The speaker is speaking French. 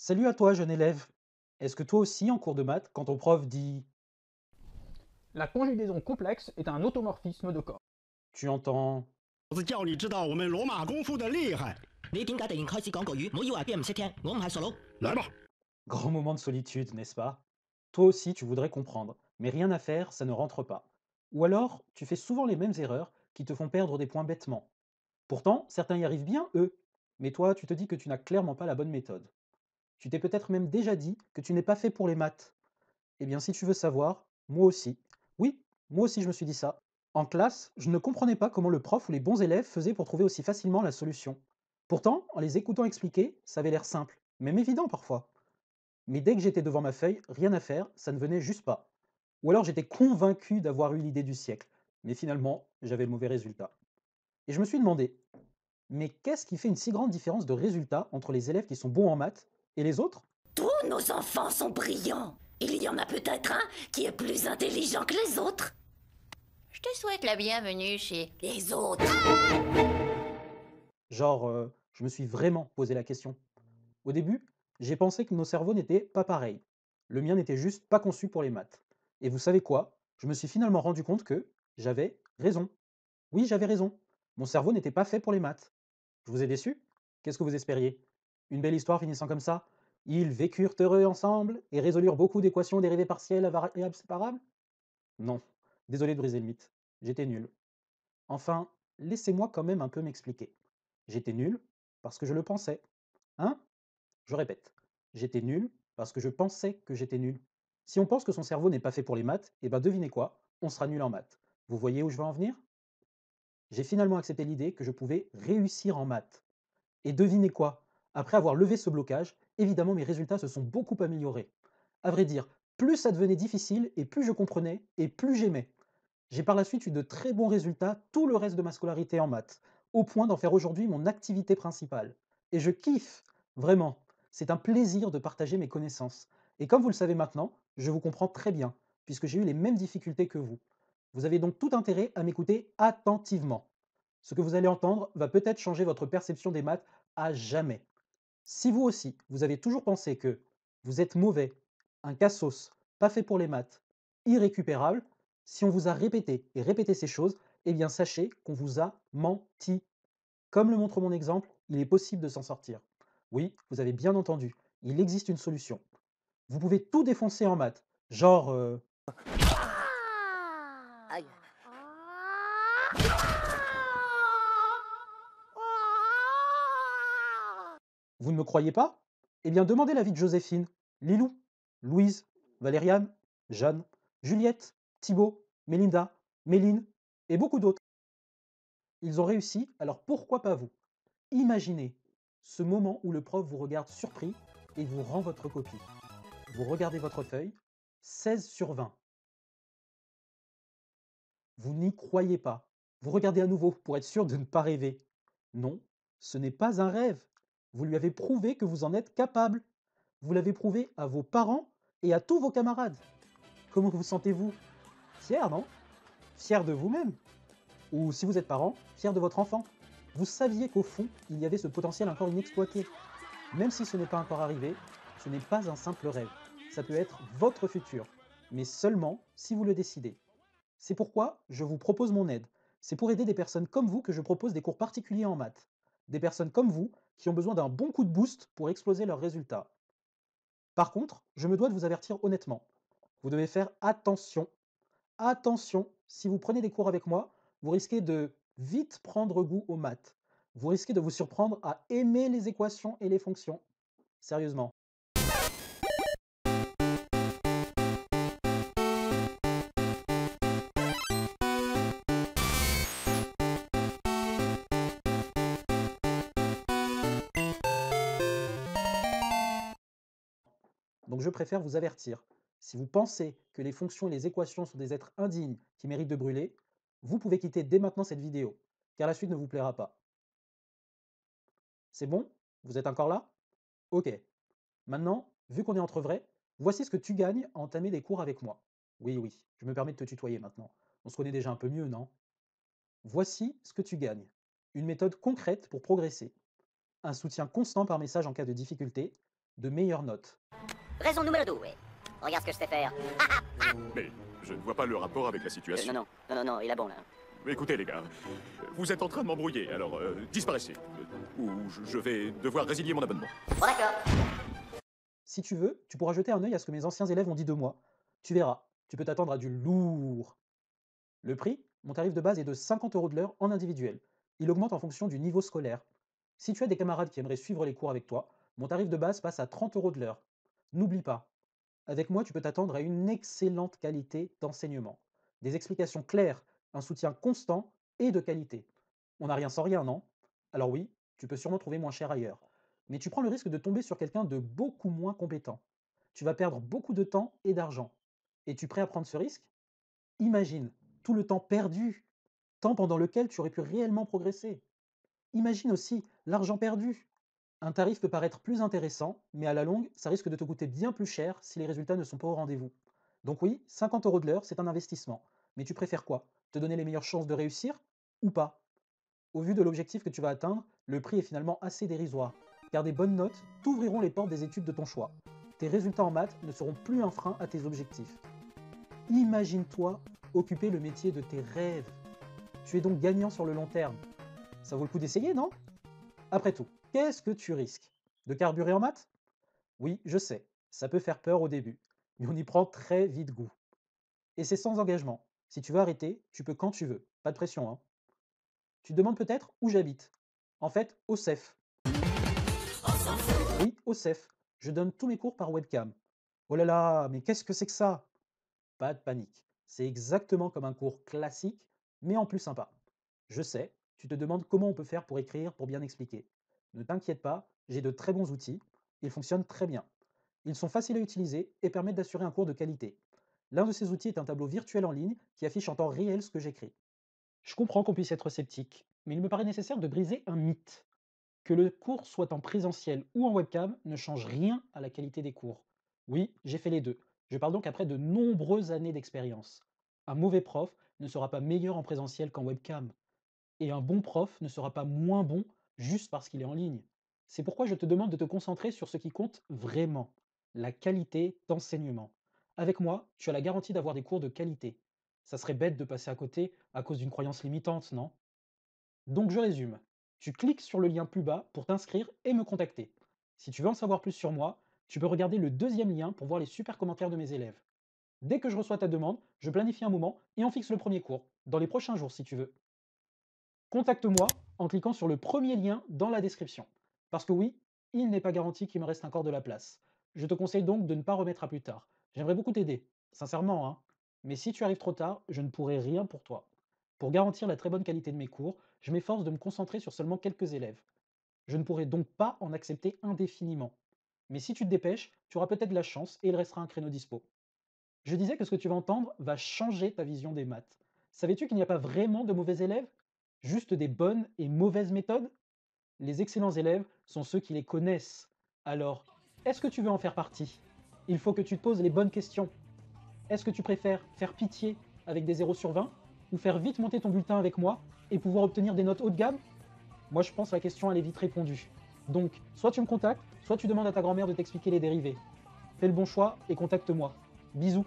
Salut à toi, jeune élève. Est-ce que toi aussi, en cours de maths, quand ton prof dit La conjugaison complexe est un automorphisme de corps. Tu entends Grand moment de solitude, n'est-ce pas Toi aussi, tu voudrais comprendre, mais rien à faire, ça ne rentre pas. Ou alors, tu fais souvent les mêmes erreurs qui te font perdre des points bêtement. Pourtant, certains y arrivent bien, eux, mais toi, tu te dis que tu n'as clairement pas la bonne méthode. Tu t'es peut-être même déjà dit que tu n'es pas fait pour les maths. Eh bien, si tu veux savoir, moi aussi. Oui, moi aussi je me suis dit ça. En classe, je ne comprenais pas comment le prof ou les bons élèves faisaient pour trouver aussi facilement la solution. Pourtant, en les écoutant expliquer, ça avait l'air simple, même évident parfois. Mais dès que j'étais devant ma feuille, rien à faire, ça ne venait juste pas. Ou alors j'étais convaincu d'avoir eu l'idée du siècle, mais finalement, j'avais le mauvais résultat. Et je me suis demandé, mais qu'est-ce qui fait une si grande différence de résultat entre les élèves qui sont bons en maths et les autres Tous nos enfants sont brillants. Il y en a peut-être un qui est plus intelligent que les autres. Je te souhaite la bienvenue chez les autres. Ah Genre, euh, je me suis vraiment posé la question. Au début, j'ai pensé que nos cerveaux n'étaient pas pareils. Le mien n'était juste pas conçu pour les maths. Et vous savez quoi Je me suis finalement rendu compte que j'avais raison. Oui, j'avais raison. Mon cerveau n'était pas fait pour les maths. Je vous ai déçu Qu'est-ce que vous espériez une belle histoire finissant comme ça. Ils vécurent heureux ensemble et résolurent beaucoup d'équations dérivées partielles variables séparables. Non, désolé de briser le mythe, j'étais nul. Enfin, laissez-moi quand même un peu m'expliquer. J'étais nul parce que je le pensais. Hein Je répète, j'étais nul parce que je pensais que j'étais nul. Si on pense que son cerveau n'est pas fait pour les maths, eh ben devinez quoi, on sera nul en maths. Vous voyez où je veux en venir J'ai finalement accepté l'idée que je pouvais réussir en maths. Et devinez quoi après avoir levé ce blocage, évidemment mes résultats se sont beaucoup améliorés. À vrai dire, plus ça devenait difficile et plus je comprenais et plus j'aimais. J'ai par la suite eu de très bons résultats tout le reste de ma scolarité en maths, au point d'en faire aujourd'hui mon activité principale. Et je kiffe, vraiment. C'est un plaisir de partager mes connaissances. Et comme vous le savez maintenant, je vous comprends très bien, puisque j'ai eu les mêmes difficultés que vous. Vous avez donc tout intérêt à m'écouter attentivement. Ce que vous allez entendre va peut-être changer votre perception des maths à jamais. Si vous aussi, vous avez toujours pensé que vous êtes mauvais, un cassos, pas fait pour les maths, irrécupérable, si on vous a répété et répété ces choses, eh bien sachez qu'on vous a menti. Comme le montre mon exemple, il est possible de s'en sortir. Oui, vous avez bien entendu, il existe une solution. Vous pouvez tout défoncer en maths, genre... Euh Vous ne me croyez pas Eh bien, demandez l'avis de Joséphine, Lilou, Louise, Valériane, Jeanne, Juliette, Thibault, Mélinda, Méline et beaucoup d'autres. Ils ont réussi, alors pourquoi pas vous Imaginez ce moment où le prof vous regarde surpris et vous rend votre copie. Vous regardez votre feuille, 16 sur 20. Vous n'y croyez pas. Vous regardez à nouveau pour être sûr de ne pas rêver. Non, ce n'est pas un rêve. Vous lui avez prouvé que vous en êtes capable. Vous l'avez prouvé à vos parents et à tous vos camarades. Comment vous sentez-vous Fier, non Fier de vous-même Ou si vous êtes parent, fier de votre enfant Vous saviez qu'au fond, il y avait ce potentiel encore inexploité. Même si ce n'est pas encore arrivé, ce n'est pas un simple rêve. Ça peut être votre futur, mais seulement si vous le décidez. C'est pourquoi je vous propose mon aide. C'est pour aider des personnes comme vous que je propose des cours particuliers en maths des personnes comme vous qui ont besoin d'un bon coup de boost pour exploser leurs résultats. Par contre, je me dois de vous avertir honnêtement. Vous devez faire attention. Attention, si vous prenez des cours avec moi, vous risquez de vite prendre goût aux maths. Vous risquez de vous surprendre à aimer les équations et les fonctions. Sérieusement. Donc je préfère vous avertir. Si vous pensez que les fonctions et les équations sont des êtres indignes qui méritent de brûler, vous pouvez quitter dès maintenant cette vidéo, car la suite ne vous plaira pas. C'est bon Vous êtes encore là Ok. Maintenant, vu qu'on est entre vrais, voici ce que tu gagnes à entamer des cours avec moi. Oui, oui, je me permets de te tutoyer maintenant. On se connaît déjà un peu mieux, non Voici ce que tu gagnes. Une méthode concrète pour progresser. Un soutien constant par message en cas de difficulté, de meilleures notes, Raison numéro 2, ouais. Regarde ce que je sais faire. Ah, ah, ah. Mais je ne vois pas le rapport avec la euh, situation. non, non, non, non, il a bon là. Écoutez les gars, vous êtes en train de m'embrouiller, alors euh, disparaissez. ou je vais devoir résilier mon abonnement. Bon, d'accord. Si tu veux, tu pourras jeter un œil à ce que mes anciens élèves ont dit de moi. Tu verras, tu peux t'attendre à du lourd. Le prix, mon tarif de base est de 50 euros de l'heure en individuel. Il augmente en fonction du niveau scolaire. Si tu as des camarades qui aimeraient suivre les cours avec toi, mon tarif de base passe à 30 euros de l'heure. N'oublie pas, avec moi, tu peux t'attendre à une excellente qualité d'enseignement. Des explications claires, un soutien constant et de qualité. On n'a rien sans rien, non Alors oui, tu peux sûrement trouver moins cher ailleurs. Mais tu prends le risque de tomber sur quelqu'un de beaucoup moins compétent. Tu vas perdre beaucoup de temps et d'argent. Es-tu prêt à prendre ce risque Imagine tout le temps perdu, temps pendant lequel tu aurais pu réellement progresser. Imagine aussi l'argent perdu, un tarif peut paraître plus intéressant, mais à la longue, ça risque de te coûter bien plus cher si les résultats ne sont pas au rendez-vous. Donc oui, 50 euros de l'heure, c'est un investissement. Mais tu préfères quoi Te donner les meilleures chances de réussir ou pas Au vu de l'objectif que tu vas atteindre, le prix est finalement assez dérisoire, car des bonnes notes t'ouvriront les portes des études de ton choix. Tes résultats en maths ne seront plus un frein à tes objectifs. Imagine-toi occuper le métier de tes rêves. Tu es donc gagnant sur le long terme. Ça vaut le coup d'essayer, non Après tout, Qu'est-ce que tu risques De carburer en maths Oui, je sais, ça peut faire peur au début, mais on y prend très vite goût. Et c'est sans engagement. Si tu veux arrêter, tu peux quand tu veux, pas de pression. Hein. Tu te demandes peut-être où j'habite. En fait, au CEF. Oui, au CEF. Je donne tous mes cours par webcam. Oh là là, mais qu'est-ce que c'est que ça Pas de panique. C'est exactement comme un cours classique, mais en plus sympa. Je sais, tu te demandes comment on peut faire pour écrire, pour bien expliquer. Ne t'inquiète pas, j'ai de très bons outils, ils fonctionnent très bien. Ils sont faciles à utiliser et permettent d'assurer un cours de qualité. L'un de ces outils est un tableau virtuel en ligne qui affiche en temps réel ce que j'écris. Je comprends qu'on puisse être sceptique, mais il me paraît nécessaire de briser un mythe. Que le cours soit en présentiel ou en webcam ne change rien à la qualité des cours. Oui, j'ai fait les deux. Je parle donc après de nombreuses années d'expérience. Un mauvais prof ne sera pas meilleur en présentiel qu'en webcam. Et un bon prof ne sera pas moins bon juste parce qu'il est en ligne. C'est pourquoi je te demande de te concentrer sur ce qui compte vraiment, la qualité d'enseignement. Avec moi, tu as la garantie d'avoir des cours de qualité. Ça serait bête de passer à côté à cause d'une croyance limitante, non Donc je résume. Tu cliques sur le lien plus bas pour t'inscrire et me contacter. Si tu veux en savoir plus sur moi, tu peux regarder le deuxième lien pour voir les super commentaires de mes élèves. Dès que je reçois ta demande, je planifie un moment et on fixe le premier cours, dans les prochains jours si tu veux contacte-moi en cliquant sur le premier lien dans la description. Parce que oui, il n'est pas garanti qu'il me reste encore de la place. Je te conseille donc de ne pas remettre à plus tard. J'aimerais beaucoup t'aider, sincèrement, hein. Mais si tu arrives trop tard, je ne pourrai rien pour toi. Pour garantir la très bonne qualité de mes cours, je m'efforce de me concentrer sur seulement quelques élèves. Je ne pourrai donc pas en accepter indéfiniment. Mais si tu te dépêches, tu auras peut-être la chance et il restera un créneau dispo. Je disais que ce que tu vas entendre va changer ta vision des maths. Savais-tu qu'il n'y a pas vraiment de mauvais élèves Juste des bonnes et mauvaises méthodes Les excellents élèves sont ceux qui les connaissent. Alors, est-ce que tu veux en faire partie Il faut que tu te poses les bonnes questions. Est-ce que tu préfères faire pitié avec des 0 sur 20 ou faire vite monter ton bulletin avec moi et pouvoir obtenir des notes haut de gamme Moi, je pense que la question, elle est vite répondue. Donc, soit tu me contactes, soit tu demandes à ta grand-mère de t'expliquer les dérivés. Fais le bon choix et contacte-moi. Bisous